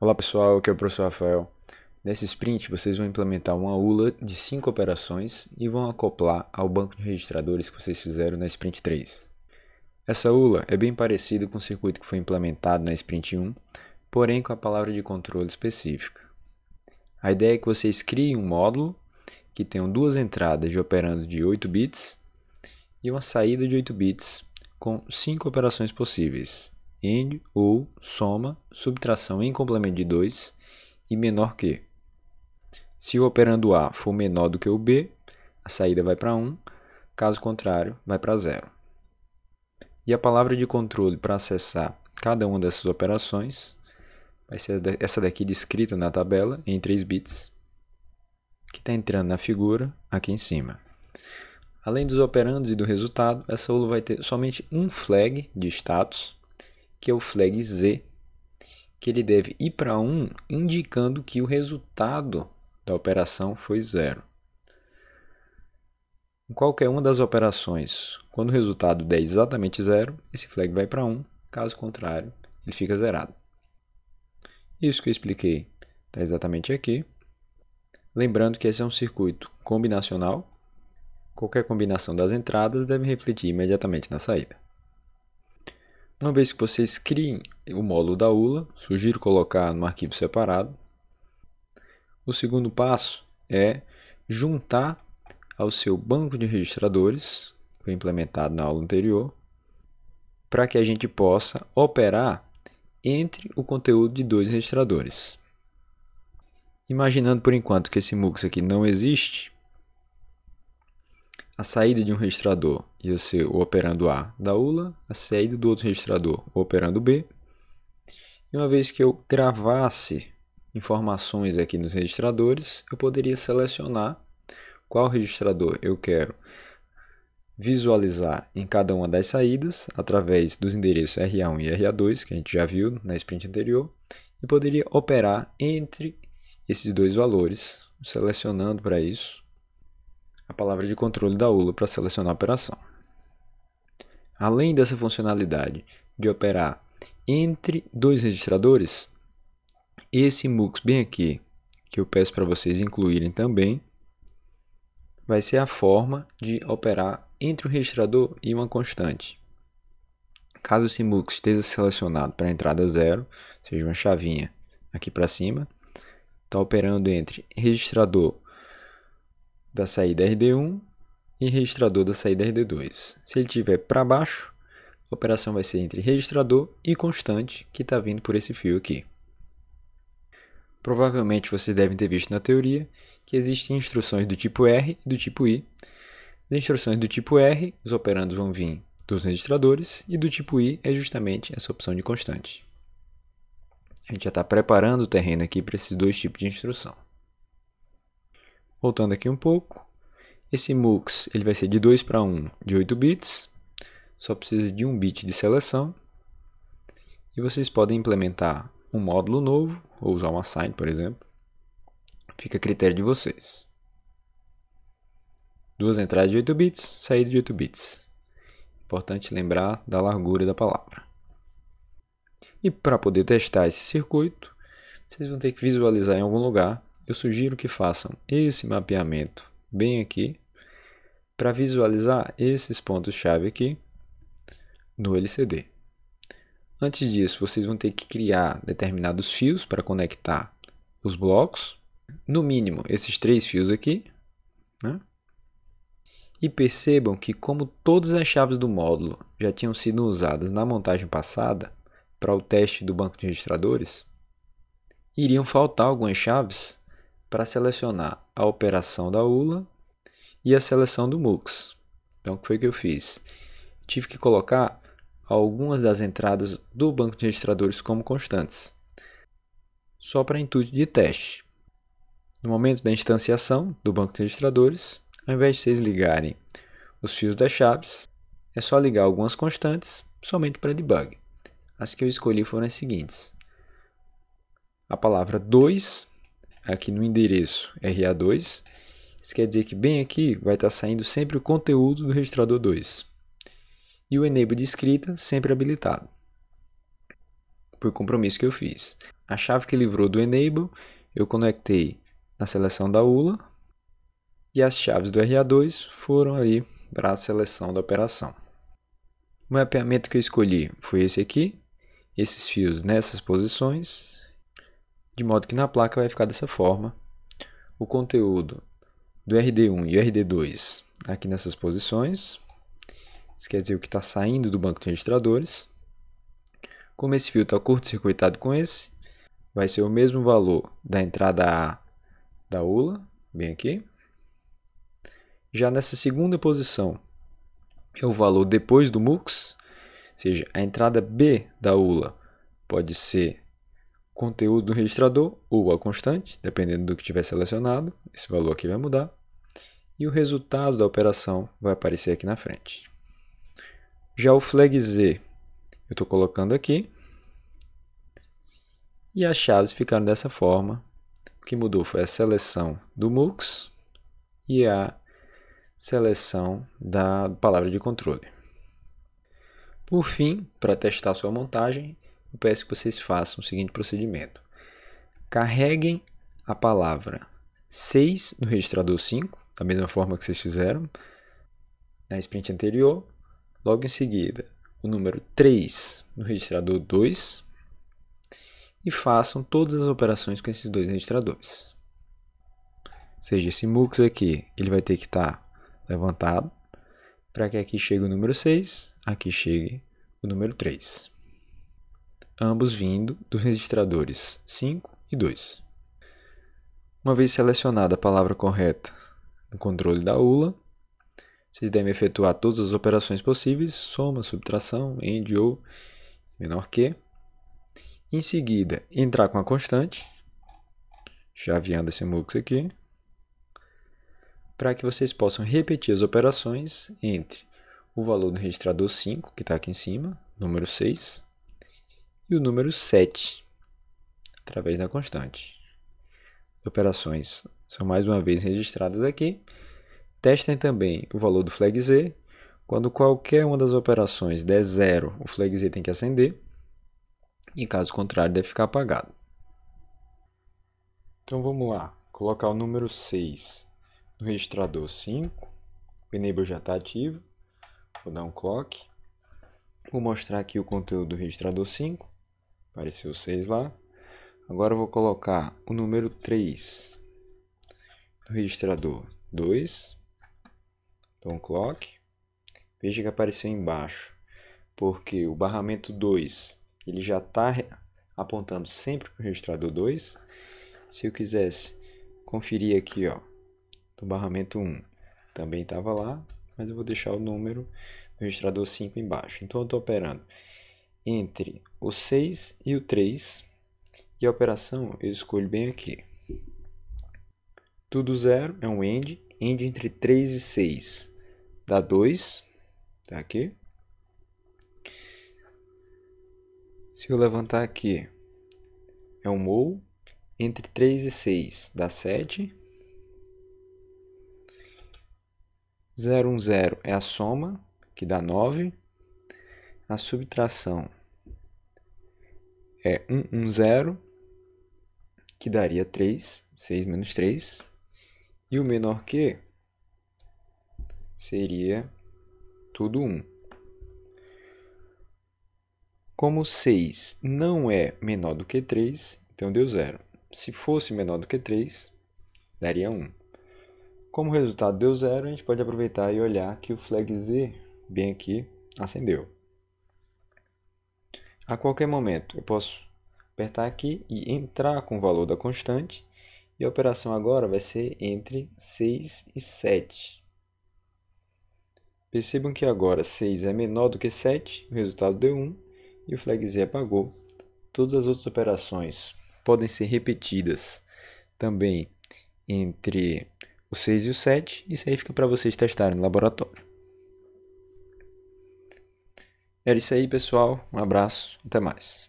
Olá pessoal, aqui é o professor Rafael. Nesse sprint vocês vão implementar uma ULA de 5 operações e vão acoplar ao banco de registradores que vocês fizeram na sprint 3. Essa ULA é bem parecida com o circuito que foi implementado na sprint 1, porém com a palavra de controle específica. A ideia é que vocês criem um módulo que tenha duas entradas de operando de 8 bits e uma saída de 8 bits com 5 operações possíveis n ou soma, subtração em complemento de 2 e menor que. Se o operando A for menor do que o B, a saída vai para 1, caso contrário, vai para 0. E a palavra de controle para acessar cada uma dessas operações vai ser essa daqui descrita na tabela em 3 bits, que está entrando na figura aqui em cima. Além dos operandos e do resultado, essa ULO vai ter somente um flag de status, que é o flag z, que ele deve ir para 1, indicando que o resultado da operação foi zero. Em qualquer uma das operações, quando o resultado der exatamente zero, esse flag vai para 1, caso contrário, ele fica zerado. Isso que eu expliquei está exatamente aqui. Lembrando que esse é um circuito combinacional, qualquer combinação das entradas deve refletir imediatamente na saída. Uma vez que vocês criem o módulo da ULA, sugiro colocar no arquivo separado. O segundo passo é juntar ao seu banco de registradores, que foi implementado na aula anterior, para que a gente possa operar entre o conteúdo de dois registradores. Imaginando por enquanto que esse MUX aqui não existe, a saída de um registrador ia ser o operando A da ULA, a saída do outro registrador, o operando B. E uma vez que eu gravasse informações aqui nos registradores, eu poderia selecionar qual registrador eu quero visualizar em cada uma das saídas através dos endereços RA1 e RA2, que a gente já viu na sprint anterior, e poderia operar entre esses dois valores, selecionando para isso a palavra de controle da ULA para selecionar a operação. Além dessa funcionalidade de operar entre dois registradores, esse MUX bem aqui, que eu peço para vocês incluírem também, vai ser a forma de operar entre um registrador e uma constante. Caso esse MUX esteja selecionado para a entrada zero, ou seja, uma chavinha aqui para cima, está operando entre registrador da saída RD1 e registrador da saída RD2. Se ele tiver para baixo, a operação vai ser entre registrador e constante, que está vindo por esse fio aqui. Provavelmente vocês devem ter visto na teoria que existem instruções do tipo R e do tipo I. As instruções do tipo R, os operandos vão vir dos registradores, e do tipo I é justamente essa opção de constante. A gente já está preparando o terreno aqui para esses dois tipos de instrução. Voltando aqui um pouco, esse MUX ele vai ser de 2 para 1 de 8 bits, só precisa de um bit de seleção, e vocês podem implementar um módulo novo, ou usar um assign, por exemplo, fica a critério de vocês. Duas entradas de 8 bits, saída de 8 bits. Importante lembrar da largura da palavra. E para poder testar esse circuito, vocês vão ter que visualizar em algum lugar eu sugiro que façam esse mapeamento bem aqui para visualizar esses pontos-chave aqui no LCD. Antes disso, vocês vão ter que criar determinados fios para conectar os blocos. No mínimo, esses três fios aqui. Né? E percebam que como todas as chaves do módulo já tinham sido usadas na montagem passada para o teste do banco de registradores, iriam faltar algumas chaves para selecionar a operação da ULA e a seleção do MUX. Então, o que foi que eu fiz? Tive que colocar algumas das entradas do banco de registradores como constantes, só para intuito de teste. No momento da instanciação do banco de registradores, ao invés de vocês ligarem os fios das chaves, é só ligar algumas constantes somente para debug. As que eu escolhi foram as seguintes. A palavra 2 aqui no endereço RA2. Isso quer dizer que bem aqui vai estar tá saindo sempre o conteúdo do registrador 2. E o enable de escrita sempre habilitado. Foi o compromisso que eu fiz. A chave que livrou do enable eu conectei na seleção da ULA e as chaves do RA2 foram ali para a seleção da operação. O mapeamento que eu escolhi foi esse aqui, esses fios nessas posições de modo que na placa vai ficar dessa forma o conteúdo do RD1 e RD2 aqui nessas posições. Isso quer dizer o que está saindo do banco de registradores. Como esse fio está curto-circuitado com esse, vai ser o mesmo valor da entrada A da ULA, bem aqui. Já nessa segunda posição é o valor depois do MUX, ou seja, a entrada B da ULA pode ser conteúdo do registrador ou a constante, dependendo do que tiver selecionado, esse valor aqui vai mudar, e o resultado da operação vai aparecer aqui na frente. Já o flag Z eu estou colocando aqui, e as chaves ficaram dessa forma. O que mudou foi a seleção do MUX e a seleção da palavra de controle. Por fim, para testar sua montagem, eu peço que vocês façam o seguinte procedimento. Carreguem a palavra 6 no registrador 5, da mesma forma que vocês fizeram na sprint anterior. Logo em seguida, o número 3 no registrador 2 e façam todas as operações com esses dois registradores. Ou seja, esse MUX aqui ele vai ter que estar tá levantado para que aqui chegue o número 6, aqui chegue o número 3 ambos vindo dos registradores 5 e 2. Uma vez selecionada a palavra correta no controle da ULA, vocês devem efetuar todas as operações possíveis, soma, subtração, AND ou menor que. Em seguida, entrar com a constante, chaveando esse mux aqui, para que vocês possam repetir as operações entre o valor do registrador 5, que está aqui em cima, número 6, e o número 7, através da constante. As operações são mais uma vez registradas aqui. Testem também o valor do flag Z. Quando qualquer uma das operações der zero, o flag Z tem que acender. E caso contrário, deve ficar apagado. Então vamos lá. Colocar o número 6 no registrador 5. O enable já está ativo. Vou dar um clock. Vou mostrar aqui o conteúdo do registrador 5. Apareceu 6 lá. Agora eu vou colocar o número 3 no registrador 2. Então, clock. Veja que apareceu embaixo, porque o barramento 2 ele já está apontando sempre para o registrador 2. Se eu quisesse conferir aqui, ó, no barramento 1 também estava lá, mas eu vou deixar o número do registrador 5 embaixo. Então eu estou operando entre o 6 e o 3. E a operação eu escolho bem aqui. Tudo zero é um end. End entre 3 e 6 dá 2. Tá aqui. Se eu levantar aqui, é um ou. Entre 3 e 6 dá 7. 0, 1, 0 é a soma, que dá 9. A subtração é 1, 1, 0, que daria 3, 6 menos 3. E o menor que seria tudo 1. Como 6 não é menor do que 3, então deu 0. Se fosse menor do que 3, daria 1. Como o resultado deu 0, a gente pode aproveitar e olhar que o flag Z, bem aqui, acendeu. A qualquer momento, eu posso apertar aqui e entrar com o valor da constante. E a operação agora vai ser entre 6 e 7. Percebam que agora 6 é menor do que 7, o resultado deu 1 e o flag Z apagou. Todas as outras operações podem ser repetidas também entre o 6 e o 7. Isso aí fica para vocês testarem no laboratório. Era é isso aí, pessoal. Um abraço, até mais.